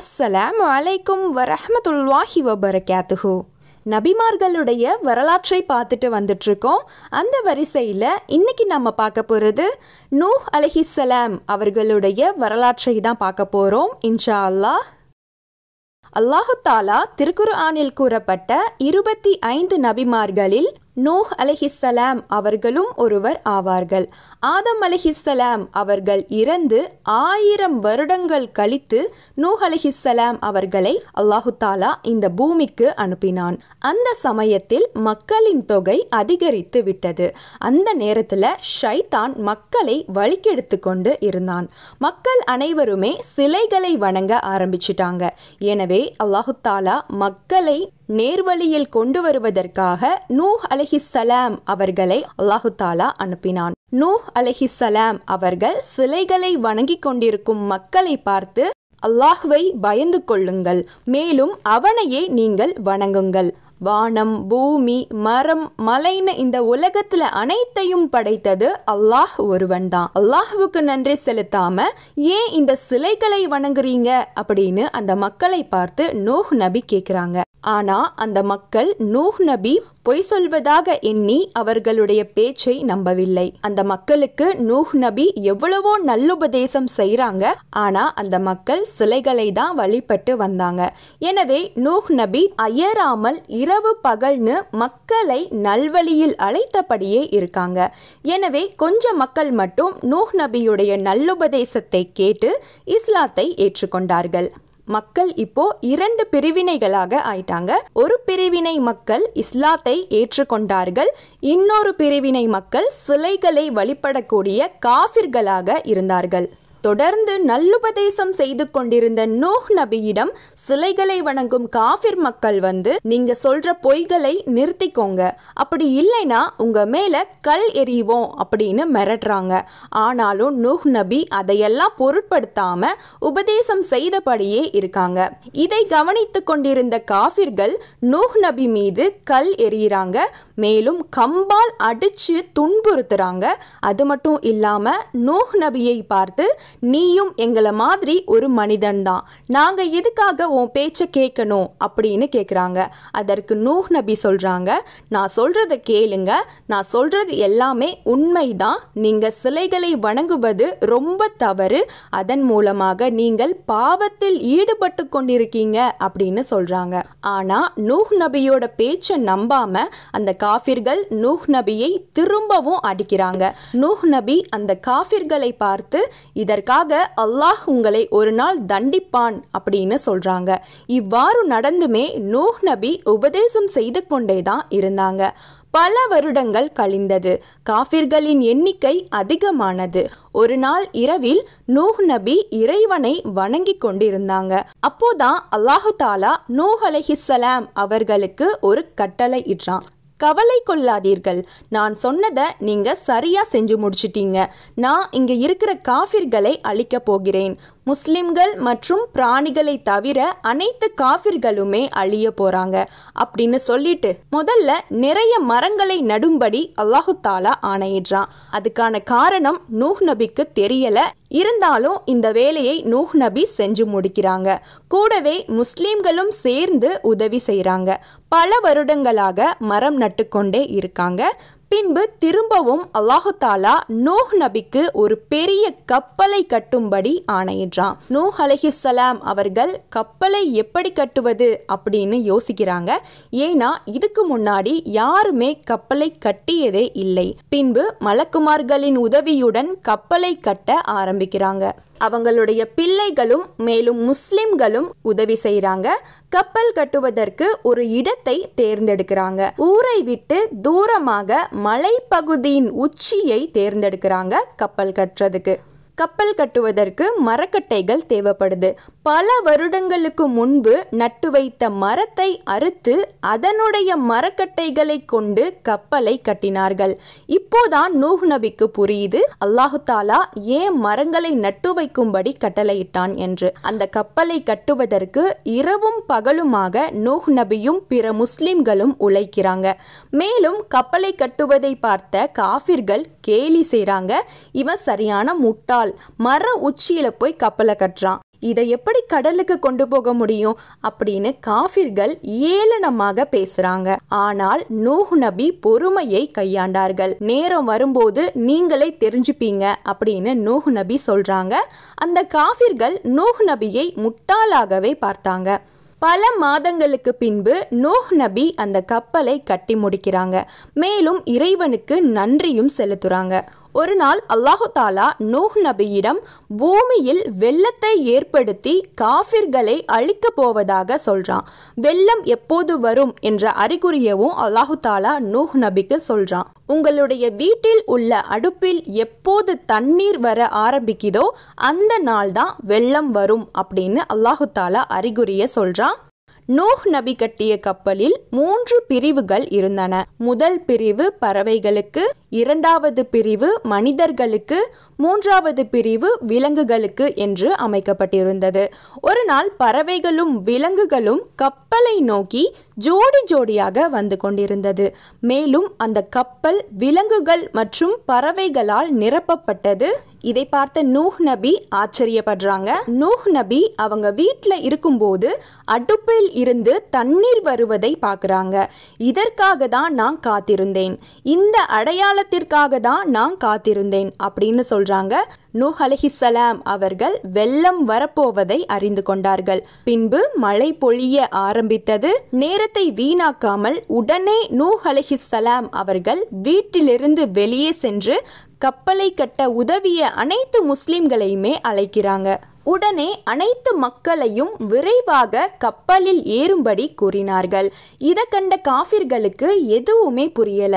அஸ்ஸலாம் அலைக்கும் வரஹமத்துல்லாஹி வபரகாத்துஹு நபிமார்களுடைய வரலாற்றை பார்த்துட்டு வந்துட்ருக்கோம் அந்த வரிசையில் இன்றைக்கி நம்ம பார்க்க போகிறது நூஹ் அலஹிசலாம் அவர்களுடைய வரலாற்றை தான் பார்க்க போகிறோம் இன்ஷா அல்லாஹ் அல்லாஹு தாலா திருக்குர் ஆனில் கூறப்பட்ட இருபத்தி ஐந்து நபிமார்களில் நூஹ் அலஹிஸ்ஸலாம் அவர்களும் ஒருவர் ஆவார்கள் ஆதம் அலஹிஸ்ஸலாம் அவர்கள் இறந்து ஆயிரம் வருடங்கள் கழித்து நூஹ் அலஹிஸ்ஸலாம் அவர்களை அல்லாஹு தாலா இந்த பூமிக்கு அனுப்பினான் அந்த சமயத்தில் மக்களின் தொகை அதிகரித்து விட்டது அந்த நேரத்தில் ஷைதான் மக்களை வழிக்கெடுத்து கொண்டு இருந்தான் மக்கள் அனைவருமே சிலைகளை வணங்க ஆரம்பிச்சிட்டாங்க எனவே அல்லாஹு தாலா மக்களை நேர்வழியில் கொண்டு வருவதற்காக நூஹ் சலாம் அவர்களை அல்லாஹு தாலா அனுப்பினான் நூஹ் சலாம் அவர்கள் சிலைகளை வணங்கிக் கொண்டிருக்கும் மக்களை பார்த்து அல்லாஹுவை பயந்து கொள்ளுங்கள் மேலும் அவனையே நீங்கள் வணங்குங்கள் வானம் பூமி மரம் மலைன்னு இந்த உலகத்துல அனைத்தையும் படைத்தது அல்லாஹ் ஒருவன் தான் அல்லாஹுவுக்கு நன்றி செலுத்தாம ஏன் இந்த சிலைகளை வணங்குறீங்க அப்படின்னு அந்த மக்களை பார்த்து நோஹ் நபி கேட்குறாங்க ஆனால் அந்த மக்கள் நூஹ் நபி பொய் சொல்வதாக எண்ணி அவர்களுடைய பேச்சை நம்பவில்லை அந்த மக்களுக்கு நூஹ் நபி எவ்வளவோ நல்லுபதேசம் செய்கிறாங்க ஆனால் அந்த மக்கள் சிலைகளை தான் வழிபட்டு வந்தாங்க எனவே நூஹ் நபி அயராமல் இரவு பகல்னு மக்களை நல்வழியில் அழைத்தபடியே இருக்காங்க எனவே கொஞ்ச மக்கள் மட்டும் நூஹ் நபியுடைய நல்லுபதேசத்தை கேட்டு இஸ்லாத்தை ஏற்றுக்கொண்டார்கள் மக்கள் இப்போ இரண்டு பிரிவினைகளாக ஆயிட்டாங்க ஒரு பிரிவினை மக்கள் இஸ்லாத்தை ஏற்றுக்கொண்டார்கள் இன்னொரு பிரிவினை மக்கள் சிலைகளை வழிபடக்கூடிய காஃபிர்களாக இருந்தார்கள் தொடர்ந்து நல்லுபதேசம் செய்து கொண்டிருந்த நூஹ் நபியிடம் சிலைகளை வணங்கும் காஃபிர் மக்கள் வந்து நீங்க சொல்ற பொய்களை நிறுத்திக்கோங்க அப்படி இல்லைனா உங்க மேல கல் எறிவோம் அப்படின்னு மிரட்டுறாங்க ஆனாலும் நூஹ் நபி அதையெல்லாம் பொருட்படுத்தாம உபதேசம் செய்தபடியே இருக்காங்க இதை கவனித்து கொண்டிருந்த காஃபிர்கள் நூஹ் நபி மீது கல் எறிகிறாங்க மேலும் கம்பால் அடிச்சு துன்புறுத்துறாங்க அது மட்டும் இல்லாம நூஹ் நபியை பார்த்து நீயும் எங்களை மாதிரி ஒரு மனிதன்தான் நாங்கள் எதுக்காக உன் பேச்சை கேட்கணும் அப்படின்னு கேட்குறாங்க அதற்கு நூஹ் நபி சொல்கிறாங்க நான் சொல்கிறத கேளுங்க நான் சொல்கிறது எல்லாமே உண்மைதான் நீங்கள் சிலைகளை வணங்குவது ரொம்ப தவறு அதன் மூலமாக நீங்கள் பாவத்தில் ஈடுபட்டு கொண்டிருக்கீங்க அப்படின்னு சொல்கிறாங்க ஆனால் நூஹ் நபியோட பேச்சை நம்பாமல் அந்த காஃபிர்கள் நூஹ் நபியை திரும்பவும் அடிக்கிறாங்க நூஹ் நபி அந்த காஃபிர்களை பார்த்து இதற்கு இதற்காக அல்லாஹ் உங்களை ஒரு நாள் தண்டிப்பான் அப்படின்னு சொல்றாங்க இவ்வாறு நடந்துமே நூஹ் நபி உபதேசம் செய்து கொண்டே தான் இருந்தாங்க பல வருடங்கள் கழிந்தது காஃபிர்களின் எண்ணிக்கை அதிகமானது ஒரு நாள் இரவில் நூஹ் நபி இறைவனை வணங்கி கொண்டிருந்தாங்க அப்போதான் அல்லாஹு தாலா நூஹ் அலஹிசலாம் அவர்களுக்கு ஒரு கட்டளை இட்றான் கவலை கொள்ளாதீர்கள் நான் சொன்னதை நீங்கள் சரியாக செஞ்சு முடிச்சிட்டீங்க நான் இங்கே இருக்கிற காஃபிர்களை அழிக்க போகிறேன் முஸ்லிம்கள் மற்றும் பிராணிகளை தவிர அனைத்து காஃபிர்களுமே அழிய போறாங்க அப்படின்னு சொல்லிட்டு முதல்ல நிறைய மரங்களை நடும்படி அல்லாஹு தாலா ஆணையிடுறான் அதுக்கான காரணம் நூஹ் நபிக்கு தெரியல இருந்தாலும் இந்த வேலையை நூஹ் நபி செஞ்சு முடிக்கிறாங்க கூடவே முஸ்லீம்களும் சேர்ந்து உதவி செய்கிறாங்க பல வருடங்களாக மரம் நட்டுக்கொண்டே இருக்காங்க பின்பு திரும்பவும் அல்லாஹாலா நோஹ் நபிக்கு ஒரு பெரிய கப்பலை கட்டும்படி ஆணையிடுறான் நோஹ் அலஹிசலாம் அவர்கள் கப்பலை எப்படி கட்டுவது அப்படின்னு யோசிக்கிறாங்க ஏன்னா இதுக்கு முன்னாடி யாருமே கப்பலை கட்டியதே இல்லை பின்பு மலக்குமார்களின் உதவியுடன் கப்பலை கட்ட ஆரம்பிக்கிறாங்க அவங்களுடைய பிள்ளைகளும் மேலும் முஸ்லிம்களும் உதவி செய்கிறாங்க கப்பல் கட்டுவதற்கு ஒரு இடத்தை தேர்ந்தெடுக்கிறாங்க ஊரை விட்டு தூரமாக மலைப்பகுதியின் உச்சியை தேர்ந்தெடுக்கிறாங்க கப்பல் கட்டுறதுக்கு கப்பல் கட்டுவதற்கு மரக்கட்டைகள் தேவைப்படுது பல வருடங்களுக்கு முன்பு நட்டு வைத்த மரத்தை அறுத்து அதனுடைய மரக்கட்டைகளை கொண்டு கப்பலை கட்டினார்கள் இப்போதான் நூஹ் நபிக்கு புரியுது அல்லாஹு தாலா ஏன் மரங்களை நட்டு வைக்கும்படி கட்டளையிட்டான் என்று அந்த கப்பலை கட்டுவதற்கு இரவும் பகலுமாக நூஹ் நபியும் பிற முஸ்லிம்களும் உழைக்கிறாங்க மேலும் கப்பலை கட்டுவதை பார்த்த காஃபிர்கள் கேலி செய்றாங்க இவன் சரியான முட்டா கால் மர உச்சியில போய் கப்பலை கட்டுறான் இதை எப்படி கடலுக்கு கொண்டு போக முடியும் அப்படின்னு காஃபிர்கள் ஏளனமாக பேசுறாங்க ஆனால் நூஹ் நபி பொறுமையை கையாண்டார்கள் நேரம் வரும்போது நீங்களே தெரிஞ்சுப்பீங்க அப்படின்னு நூஹ் நபி சொல்றாங்க அந்த காஃபிர்கள் நூஹ் நபியை முட்டாளாகவே பார்த்தாங்க பல மாதங்களுக்கு பின்பு நோஹ் நபி அந்த கப்பலை கட்டி முடிக்கிறாங்க மேலும் இறைவனுக்கு நன்றியும் செலுத்துறாங்க ஒரு நாள் அல்லாஹு தாலா நூஹ் நபியிடம் பூமியில் வெள்ளத்தை ஏற்படுத்தி காஃபிர்களை அழிக்கப் போவதாக சொல்கிறான் வெள்ளம் எப்போது வரும் என்ற அறிகுறியவும் அல்லாஹு தாலா நூஹ் நபிக்கு சொல்கிறான் உங்களுடைய வீட்டில் உள்ள அடுப்பில் எப்போது தண்ணீர் வர ஆரம்பிக்குதோ அந்த நாள் வெள்ளம் வரும் அப்படின்னு அல்லாஹு தாலா அறிகுறியை சொல்கிறான் நூஹ் நபி கட்டிய கப்பலில் மூன்று பிரிவுகள் இருந்தன முதல் பிரிவு பறவைகளுக்கு இரண்டாவது பிரிவு மனிதர்களுக்கு மூன்றாவது பிரிவு விலங்குகளுக்கு என்று அமைக்கப்பட்டிருந்தது ஒரு நாள் பறவைகளும் விலங்குகளும் கப்பலை நோக்கி ஜோடி ஜோடியாக வந்து கொண்டிருந்தது மேலும் அந்த கப்பல் விலங்குகள் மற்றும் பறவைகளால் நிரப்பப்பட்டது இதை பார்த்த நூஹ் நபி ஆச்சரியப்படுறாங்க நூஹ் நபி அவங்க வீட்டில் இருக்கும்போது அடுப்பில் இருந்து தண்ணீர் வருவதை பார்க்குறாங்க இதற்காக தான் நான் காத்திருந்தேன் இந்த அடையாளத்திற்காக தான் நான் காத்திருந்தேன் அப்படின்னு சொல்கிறாங்க நூஹ் அலஹிசலாம் அவர்கள் வெள்ளம் வரப்போவதை அறிந்து கொண்டார்கள் பின்பு மழை பொழிய ஆரம்பித்தது நேரத்தை வீணாக்காமல் உடனே நூஹ் அலஹிசலாம் அவர்கள் வீட்டிலிருந்து வெளியே சென்று கப்பலை கட்ட உதவிய அனைத்து முஸ்லிம்களையுமே அழைக்கிறாங்க உடனே அனைத்து மக்களையும் விரைவாக கப்பலில் ஏறும்படி கூறினார்கள் இதை கண்ட காஃபிர்களுக்கு எதுவுமே புரியல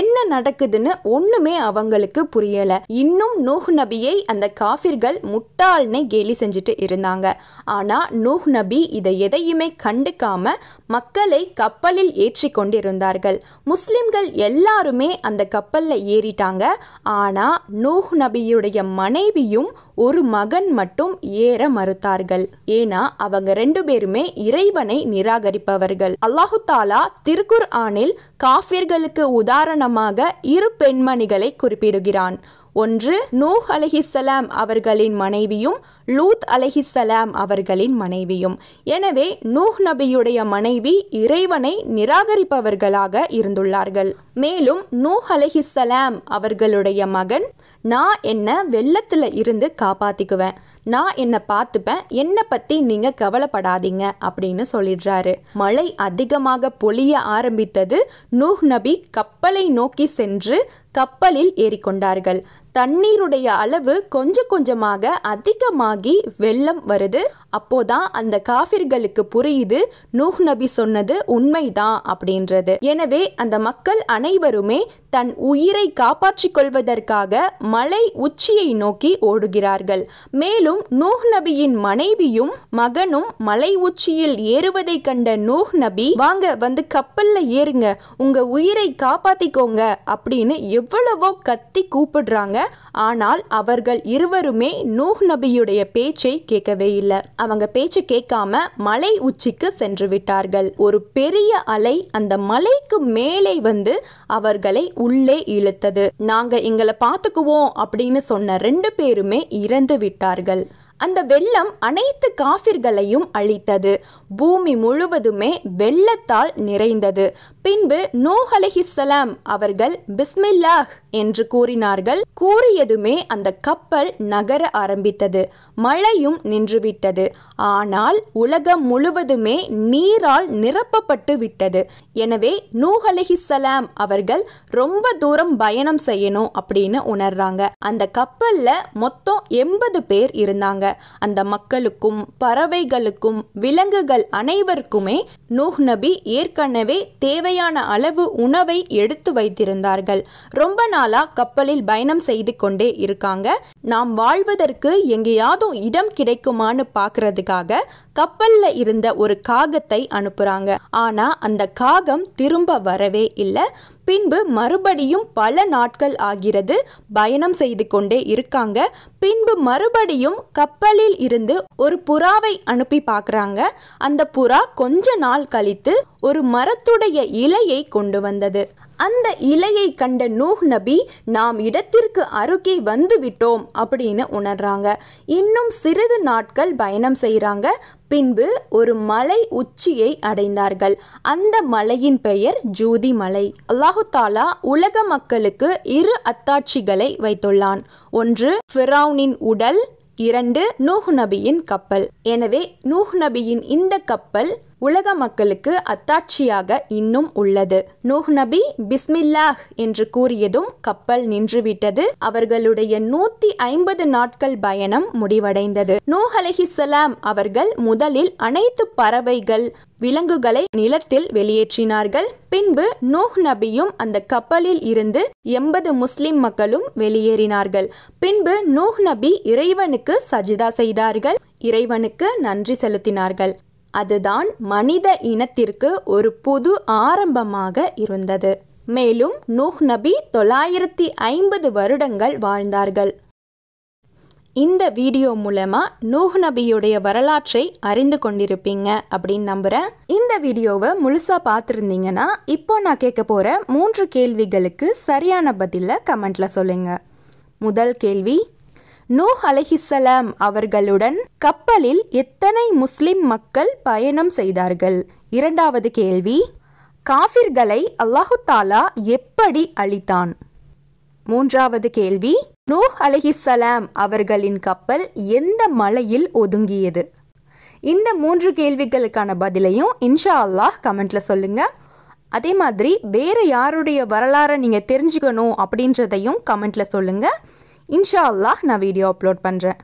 என்ன நடக்குதுன்னு ஒண்ணுமே அவங்களுக்கு புரியல இன்னும் நூஹ் நபியை அந்த காஃபிர்கள் முட்டாள்னு கேலி செஞ்சுட்டு இருந்தாங்க ஆனா நூஹ் நபி இதை எதையுமே கண்டுக்காம மக்களை கப்பலில் ஏற்றி கொண்டிருந்தார்கள் முஸ்லிம்கள் எல்லாருமே அந்த கப்பல்ல ஏறிட்டாங்க ஆனா நூஹ் நபியுடைய மனைவியும் ஒரு மகன் மட்டும் ஏற மறுத்தார்கள் ஏன்னா அவங்க ரெண்டு பேருமே இறைவனை நிராகரிப்பவர்கள் அல்லாஹு தாலா திருக்குர் ஆனில் காஃபிர்களுக்கு உதாரணமாக இரு பெண்மணிகளை குறிப்பிடுகிறான் ஒன்று நூஹ் அலஹிசலாம் அவர்களின் மனைவியும் லூத் அலஹிசலாம் அவர்களின் மனைவியும் எனவே நூஹ் நபியுடைய மனைவி இறைவனை நிராகரிப்பவர்களாக இருந்துள்ளார்கள் மேலும் நூஹ் அலஹிசலாம் அவர்களுடைய மகன் நான் என்ன வெள்ளத்தில் இருந்து காப்பாத்திக்குவேன் நான் என்னை பார்த்துப்பேன் என்னை பற்றி நீங்கள் கவலைப்படாதீங்க அப்படின்னு சொல்லிடுறாரு மழை அதிகமாக பொழிய ஆரம்பித்தது நூஹ் நபி கப்பலை நோக்கி சென்று கப்பலில் ஏறிக்கொண்டார்கள் தண்ணீருடைய அளவு கொஞ்சம் கொஞ்சமாக அதிகமாகி வெள்ளம் வருது அப்போதான் அந்த காஃபிர்களுக்கு புரியுது நூஹ் நபி சொன்னது உண்மைதான் அப்படின்றது எனவே அந்த மக்கள் அனைவருமே தன் உயிரை காப்பாற்றிக் கொள்வதற்காக மலை உச்சியை நோக்கி ஓடுகிறார்கள் மேலும் நூஹ் நபியின் மனைவியும் மகனும் மலை உச்சியில் ஏறுவதை கண்ட நூஹ் நபி வாங்க வந்து கப்பல்ல ஏறுங்க உங்க உயிரை காப்பாத்திக்கோங்க அப்படின்னு எவ்வளவோ கத்தி கூப்பிடுறாங்க ஆனால் அவர்கள் இருவருமே நூஹ் நபியுடைய பேச்சை கேட்கவே இல்லை அவங்க பேச்சு கேட்காம மலை உச்சிக்கு சென்று விட்டார்கள் ஒரு பெரிய அலை அந்த மலைக்கு மேலே வந்து அவர்களை உள்ளே இழுத்தது நாங்க எங்களை பார்த்துக்குவோம் அப்படின்னு சொன்ன ரெண்டு பேருமே இறந்து விட்டார்கள் அந்த வெள்ளம் அனைத்து காஃபிர்களையும் அழித்தது பூமி முழுவதுமே வெள்ளத்தால் நிறைந்தது பின்பு நூஹ் அலஹிசலாம் அவர்கள் பிஸ்மில்லாஹ் என்று கூறினார்கள் கூறியதுமே அந்த கப்பல் நகர ஆரம்பித்தது மழையும் நின்றுவிட்டது ஆனால் உலகம் முழுவதுமே நீரால் நிரப்பப்பட்டு விட்டது எனவே நூ அலஹிசலாம் அவர்கள் ரொம்ப தூரம் பயணம் செய்யணும் அப்படின்னு உணர்றாங்க அந்த கப்பல்ல மொத்தம் எண்பது பேர் இருந்தாங்க அந்த மக்களுக்கும் பறவைகளுக்கும் விலங்குகள் அனைவருக்குமே நூஹ் நபி ஏற்கனவே தேவையான அளவு உணவை எடுத்து வைத்திருந்தார்கள் ரொம்ப நாளா கப்பலில் பயணம் செய்து கொண்டே இருக்காங்க நாம் வாழ்வதற்கு எங்கேயாவது இடம் கிடைக்குமான்னு பார்க்கறதுக்காக கப்பல்ல இருந்த ஒரு காகத்தை அனுப்புறாங்க ஆனா அந்த காகம் திரும்ப வரவே இல்லை பின்பு மறுபடியும் பல நாட்கள் ஆகிறது பயணம் செய்து கொண்டே இருக்காங்க பின்பு மறுபடியும் கப்பலில் இருந்து ஒரு புறாவை அனுப்பி பார்க்குறாங்க அந்த புறா கொஞ்ச நாள் கழித்து ஒரு மரத்துடைய இலையை கொண்டு வந்தது அந்த இலையை கண்ட நூஹ் நபி நாம் இடத்திற்கு அருகே வந்துவிட்டோம் அப்படின்னு உணர்றாங்க இன்னும் சிறிது நாட்கள் பயணம் செய்கிறாங்க பின்பு ஒரு மலை உச்சியை அடைந்தார்கள் அந்த மலையின் பெயர் ஜூதி மலை அல்லாஹு தாலா உலக மக்களுக்கு இரு அத்தாட்சிகளை வைத்துள்ளான் ஒன்று ஃபிரௌனின் உடல் இரண்டு நூஹ் நபியின் கப்பல் எனவே நூஹ் நபியின் இந்த கப்பல் உலக மக்களுக்கு அத்தாட்சியாக இன்னும் உள்ளது நூஹ் நபி பிஸ்மில்லாஹ் என்று கூறியதும் கப்பல் நின்றுவிட்டது அவர்களுடைய நூத்தி ஐம்பது நாட்கள் பயணம் முடிவடைந்தது நூஹ் அலஹிசலாம் அவர்கள் முதலில் அனைத்து பறவைகள் விலங்குகளை நிலத்தில் வெளியேற்றினார்கள் பின்பு நூஹ் நபியும் அந்த கப்பலில் இருந்து எண்பது முஸ்லிம் மக்களும் வெளியேறினார்கள் பின்பு நூஹ் நபி இறைவனுக்கு சஜிதா செய்தார்கள் இறைவனுக்கு நன்றி செலுத்தினார்கள் அதுதான் மனித இனத்திற்கு ஒரு புது ஆரம்பமாக இருந்தது மேலும் நூஹ் நபி தொள்ளாயிரத்தி ஐம்பது வருடங்கள் வாழ்ந்தார்கள் இந்த வீடியோ மூலமாக நூஹ் நபியுடைய வரலாற்றை அறிந்து கொண்டிருப்பீங்க அப்படின்னு நம்புகிறேன் இந்த வீடியோவை முழுசாக பார்த்துருந்தீங்கன்னா இப்போ நான் கேட்க போற மூன்று கேள்விகளுக்கு சரியான பதிலை கமெண்ட்டில் சொல்லுங்கள் முதல் கேள்வி நோ அலஹிசலாம் அவர்களுடன் கப்பலில் எத்தனை முஸ்லிம் மக்கள் பயணம் செய்தார்கள் இரண்டாவது கேள்வி காஃபிர்களை அல்லாஹு தாலா எப்படி அளித்தான் மூன்றாவது கேள்வி நூஹ் அலஹிசலாம் அவர்களின் கப்பல் எந்த மலையில் ஒதுங்கியது இந்த மூன்று கேள்விகளுக்கான பதிலையும் இன்ஷா அல்லாஹ் கமெண்ட்ல சொல்லுங்க அதே மாதிரி வேறு யாருடைய வரலாறை நீங்கள் தெரிஞ்சுக்கணும் அப்படின்றதையும் கமெண்ட்ல சொல்லுங்கள் இன்ஷா அல்லாஹ் நான் வீடியோ அப்லோட் பண்ணுறேன்